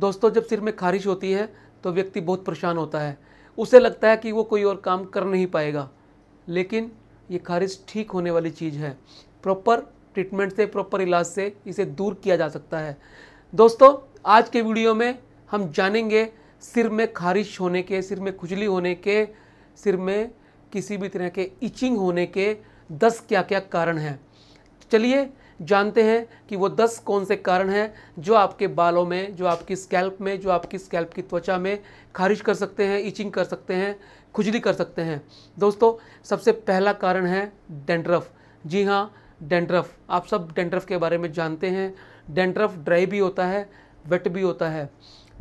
दोस्तों जब सिर में खारिश होती है तो व्यक्ति बहुत परेशान होता है उसे लगता है कि वो कोई और काम कर नहीं पाएगा लेकिन ये खारिश ठीक होने वाली चीज़ है प्रॉपर ट्रीटमेंट से प्रॉपर इलाज से इसे दूर किया जा सकता है दोस्तों आज के वीडियो में हम जानेंगे सिर में खारिश होने के सिर में खुजली होने के सिर में किसी भी तरह के इचिंग होने के दस क्या क्या कारण हैं चलिए जानते हैं कि वो दस कौन से कारण हैं जो आपके बालों में जो आपकी स्कैल्प में जो आपकी स्कैल्प की त्वचा में खारिश कर सकते हैं इचिंग कर सकते हैं खुजली कर सकते हैं दोस्तों सबसे पहला कारण है डेंड्रफ जी हाँ डेंड्रफ आप सब डेंड्रफ के बारे में जानते हैं डेंड्रफ ड्राई भी होता है वेट भी होता है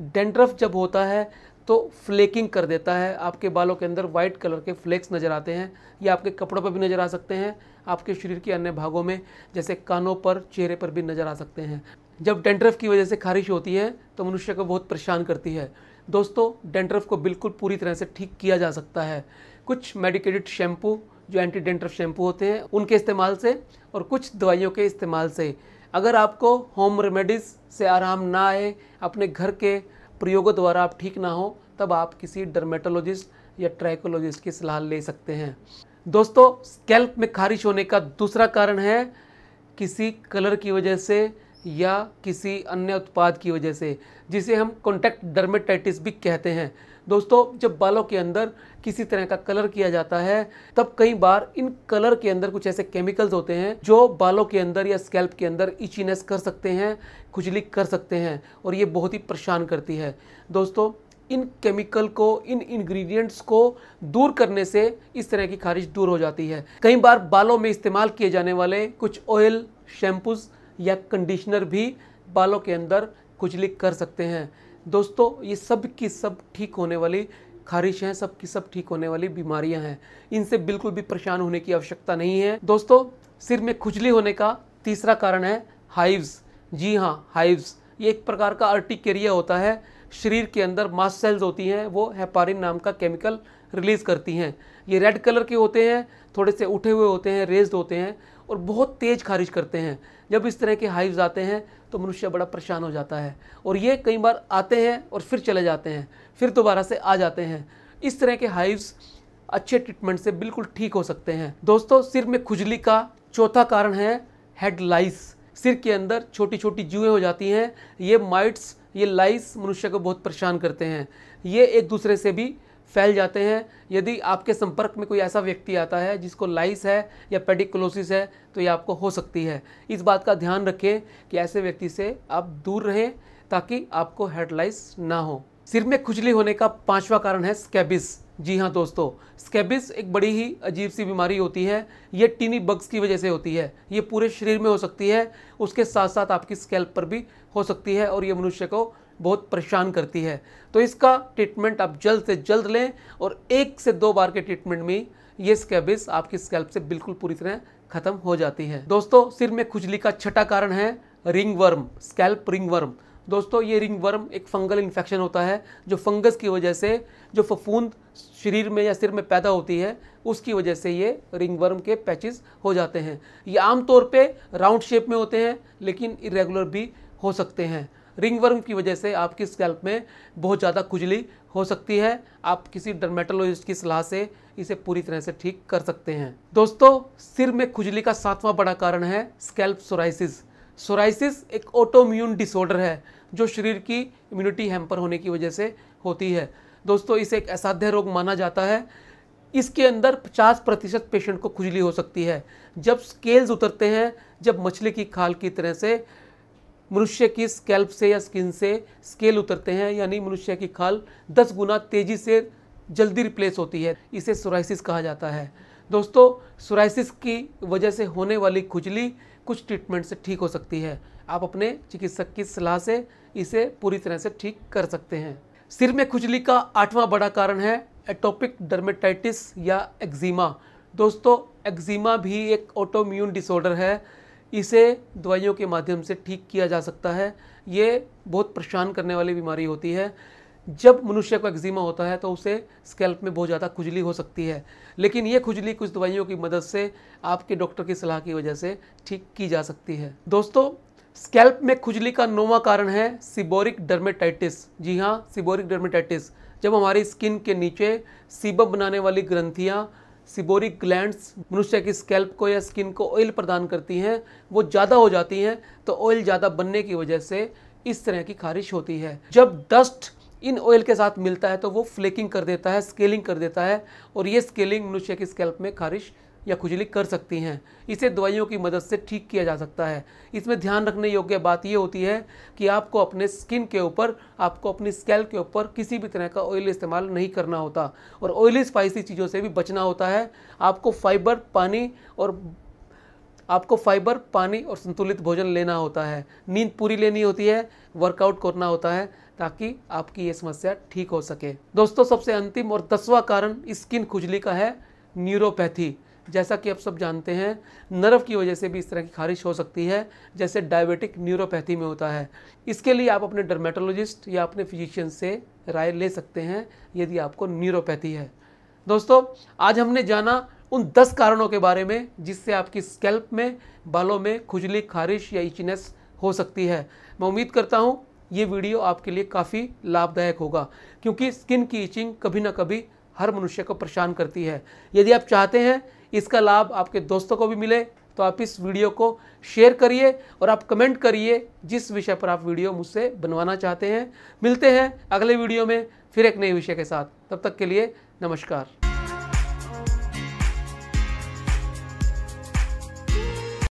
डेंड्रफ जब होता है तो फ्लेकिंग कर देता है आपके बालों के अंदर वाइट कलर के फ्लेक्स नज़र आते हैं ये आपके कपड़ों पर भी नज़र आ सकते हैं आपके शरीर के अन्य भागों में जैसे कानों पर चेहरे पर भी नज़र आ सकते हैं जब डेंड्रफ की वजह से खारिश होती है तो मनुष्य को बहुत परेशान करती है दोस्तों डेंड्रफ को बिल्कुल पूरी तरह से ठीक किया जा सकता है कुछ मेडिकेटेड शैम्पू जो एंटी डेंड्रफ शैम्पू होते हैं उनके इस्तेमाल से और कुछ दवाइयों के इस्तेमाल से अगर आपको होम रेमेडीज़ से आराम ना आए अपने घर के प्रयोगों द्वारा आप ठीक ना हो तब आप किसी डर्मेटोलॉजिस्ट या ट्राइकोलॉजिस्ट की सलाह ले सकते हैं दोस्तों स्कैल्प में खारिश होने का दूसरा कारण है किसी कलर की वजह से या किसी अन्य उत्पाद की वजह से जिसे हम कॉन्टैक्ट डर्मेटाइटिस भी कहते हैं दोस्तों जब बालों के अंदर किसी तरह का कलर किया जाता है तब कई बार इन कलर के अंदर कुछ ऐसे केमिकल्स होते हैं जो बालों के अंदर या स्कैल्प के अंदर इचीनेस कर सकते हैं खुजली कर सकते हैं और ये बहुत ही परेशान करती है दोस्तों इन केमिकल को इन इंग्रेडिएंट्स को दूर करने से इस तरह की खारिश दूर हो जाती है कई बार बालों में इस्तेमाल किए जाने वाले कुछ ऑयल शैम्पूज़ या कंडीशनर भी बालों के अंदर खुजली कर सकते हैं दोस्तों ये सब की सब ठीक होने वाली खारिश हैं सब की सब ठीक होने वाली बीमारियां हैं इनसे बिल्कुल भी परेशान होने की आवश्यकता नहीं है दोस्तों सिर में खुजली होने का तीसरा कारण है हाइव्स जी हाँ हाइव्स ये एक प्रकार का अर्टिकेरिया होता है शरीर के अंदर मास सेल्स होती हैं वो हेपारिन नाम का केमिकल रिलीज़ करती हैं ये रेड कलर के होते हैं थोड़े से उठे हुए होते हैं रेज्ड होते हैं और बहुत तेज़ खारिज करते हैं जब इस तरह के हाइव्स आते हैं तो मनुष्य बड़ा परेशान हो जाता है और ये कई बार आते हैं और फिर चले जाते हैं फिर दोबारा से आ जाते हैं इस तरह के हाइव्स अच्छे ट्रीटमेंट से बिल्कुल ठीक हो सकते हैं दोस्तों सिर में खुजली का चौथा कारण है हेड लाइस सिर के अंदर छोटी छोटी जुएँ हो जाती हैं ये माइट्स ये लाइस मनुष्य को बहुत परेशान करते हैं ये एक दूसरे से भी फैल जाते हैं यदि आपके संपर्क में कोई ऐसा व्यक्ति आता है जिसको लाइस है या पेडिकुलोसिस है तो ये आपको हो सकती है इस बात का ध्यान रखें कि ऐसे व्यक्ति से आप दूर रहें ताकि आपको हेडलाइस ना हो सिर में खुजली होने का पांचवा कारण है स्केबिस जी हाँ दोस्तों स्केबिस एक बड़ी ही अजीब सी बीमारी होती है ये टीनी बग्स की वजह से होती है ये पूरे शरीर में हो सकती है उसके साथ साथ आपकी स्केल्प पर भी हो सकती है और ये मनुष्य को बहुत परेशान करती है तो इसका ट्रीटमेंट आप जल्द से जल्द लें और एक से दो बार के ट्रीटमेंट में ये स्कैबिस आपकी स्कैल्प से बिल्कुल पूरी तरह खत्म हो जाती है दोस्तों सिर में खुजली का छठा कारण है ringworm scalp ringworm दोस्तों ये रिंग वर्म एक फंगल इन्फेक्शन होता है जो फंगस की वजह से जो फफूंद शरीर में या सिर में पैदा होती है उसकी वजह से ये रिंग वर्म के पैचेस हो जाते हैं ये आमतौर पे राउंड शेप में होते हैं लेकिन इरेगुलर भी हो सकते हैं रिंगवर्म की वजह से आपकी स्कैल्प में बहुत ज़्यादा खुजली हो सकती है आप किसी डर्मेटोलॉजिस्ट की सलाह से इसे पूरी तरह से ठीक कर सकते हैं दोस्तों सिर में खुजली का सातवां बड़ा कारण है स्कैल्प सोराइसिस सोराइसिस एक ऑटोम्यून डिसऑर्डर है जो शरीर की इम्यूनिटी हैम्पर होने की वजह से होती है दोस्तों इसे एक असाध्य रोग माना जाता है इसके अंदर 50 प्रतिशत पेशेंट को खुजली हो सकती है जब स्केल्स उतरते हैं जब मछली की खाल की तरह से मनुष्य की स्कैल्प से या स्किन से स्केल उतरते हैं यानी मनुष्य की खाल दस गुना तेज़ी से जल्दी रिप्लेस होती है इसे सोराइसिस कहा जाता है दोस्तों सोराइसिस की वजह से होने वाली खुजली कुछ ट्रीटमेंट से ठीक हो सकती है आप अपने चिकित्सक की सलाह से इसे पूरी तरह से ठीक कर सकते हैं सिर में खुजली का आठवां बड़ा कारण है एटोपिक डर्मेटाइटिस या एक्जिमा दोस्तों एक्जिमा भी एक ऑटोम्यून डिसऑर्डर है इसे दवाइयों के माध्यम से ठीक किया जा सकता है ये बहुत परेशान करने वाली बीमारी होती है जब मनुष्य को एक्जिमा होता है तो उसे स्कैल्प में बहुत ज़्यादा खुजली हो सकती है लेकिन ये खुजली कुछ दवाइयों की मदद से आपके डॉक्टर की सलाह की वजह से ठीक की जा सकती है दोस्तों स्कैल्प में खुजली का नोवा कारण है सिबोरिक डर्मेटाइटिस जी हाँ सिबोरिक डर्मेटाइटिस जब हमारी स्किन के नीचे सीबम बनाने वाली ग्रंथियाँ सिबोरिक ग्लैंड्स मनुष्य की स्कैल्प को या स्किन को ऑयल प्रदान करती हैं वो ज़्यादा हो जाती हैं तो ऑयल ज़्यादा बनने की वजह से इस तरह की खारिश होती है जब डस्ट इन ऑयल के साथ मिलता है तो वो फ्लेकिंग कर देता है स्केलिंग कर देता है और ये स्केलिंग मनुष्य की स्कैल्प में खारिश या खुजली कर सकती हैं इसे दवाइयों की मदद से ठीक किया जा सकता है इसमें ध्यान रखने योग्य बात यह होती है कि आपको अपने स्किन के ऊपर आपको अपनी स्केल के ऊपर किसी भी तरह का ऑयल इस्तेमाल नहीं करना होता और ऑयली स्पाइसी चीज़ों से भी बचना होता है आपको फाइबर पानी और आपको फाइबर पानी और संतुलित भोजन लेना होता है नींद पूरी लेनी होती है वर्कआउट करना होता है ताकि आपकी ये समस्या ठीक हो सके दोस्तों सबसे अंतिम और दसवा कारण स्किन खुजली का है न्यूरोपैथी जैसा कि आप सब जानते हैं नर्व की वजह से भी इस तरह की खारिश हो सकती है जैसे डायबिटिक न्यूरोपैथी में होता है इसके लिए आप अपने डर्मेटोलॉजिस्ट या अपने फिजिशियन से राय ले सकते हैं यदि आपको न्यूरोपैथी है दोस्तों आज हमने जाना उन दस कारणों के बारे में जिससे आपकी स्कैल्प में बालों में खुजली खारिश या इचनेस हो सकती है मैं उम्मीद करता हूँ ये वीडियो आपके लिए काफ़ी लाभदायक होगा क्योंकि स्किन की इचिंग कभी ना कभी हर मनुष्य को परेशान करती है यदि आप चाहते हैं इसका लाभ आपके दोस्तों को भी मिले तो आप इस वीडियो को शेयर करिए और आप कमेंट करिए जिस विषय पर आप वीडियो मुझसे बनवाना चाहते हैं मिलते हैं अगले वीडियो में फिर एक नए विषय के साथ तब तक के लिए नमस्कार